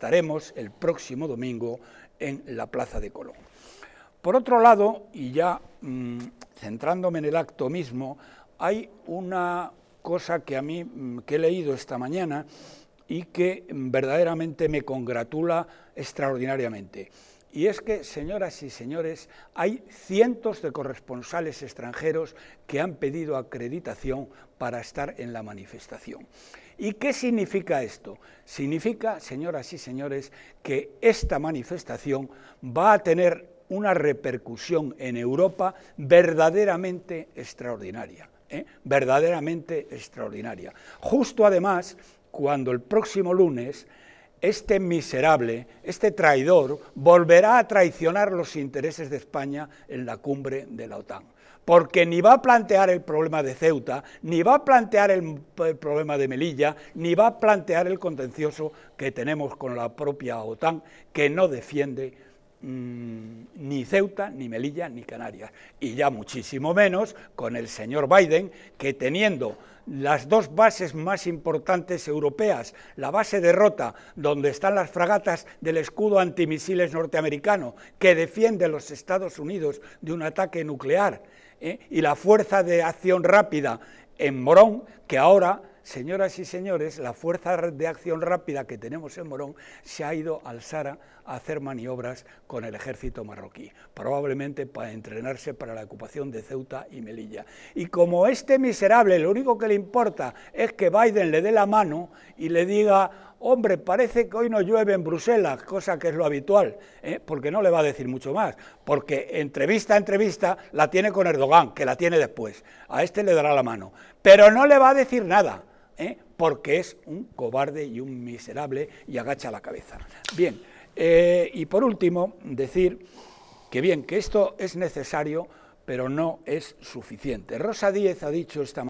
Estaremos el próximo domingo en la Plaza de Colón. Por otro lado, y ya mm, centrándome en el acto mismo, hay una cosa que a mí mm, que he leído esta mañana y que verdaderamente me congratula extraordinariamente. Y es que, señoras y señores, hay cientos de corresponsales extranjeros que han pedido acreditación para estar en la manifestación. ¿Y qué significa esto? Significa, señoras y señores, que esta manifestación va a tener una repercusión en Europa verdaderamente extraordinaria. ¿eh? Verdaderamente extraordinaria. Justo además, cuando el próximo lunes este miserable, este traidor, volverá a traicionar los intereses de España en la cumbre de la OTAN. Porque ni va a plantear el problema de Ceuta, ni va a plantear el, problema de Melilla, ni va a plantear el contencioso que tenemos con la propia OTAN, que no defiende Mm, ni Ceuta, ni Melilla, ni Canarias. Y ya muchísimo menos con el señor Biden, que teniendo las dos bases más importantes europeas, la base de Rota, donde están las fragatas del escudo antimisiles norteamericano, que defiende los Estados Unidos de un ataque nuclear, ¿eh? y la fuerza de acción rápida en Morón, que ahora Señoras y señores, la fuerza de acción rápida que tenemos en Morón se ha ido al Sara a hacer maniobras con el ejército marroquí, probablemente para entrenarse para la ocupación de Ceuta y Melilla. Y como este miserable lo único que le importa es que Biden le dé la mano y le diga, hombre, parece que hoy no llueve en Bruselas, cosa que es lo habitual, ¿eh? porque no le va a decir mucho más, porque entrevista a entrevista la tiene con Erdogan, que la tiene después, a este le dará la mano, pero no le va a decir nada. ¿eh? porque es un cobarde y un miserable y agacha la cabeza. Bien, eh, y por último, decir que bien, que esto es necesario, pero no es suficiente. Rosa Díez ha dicho esta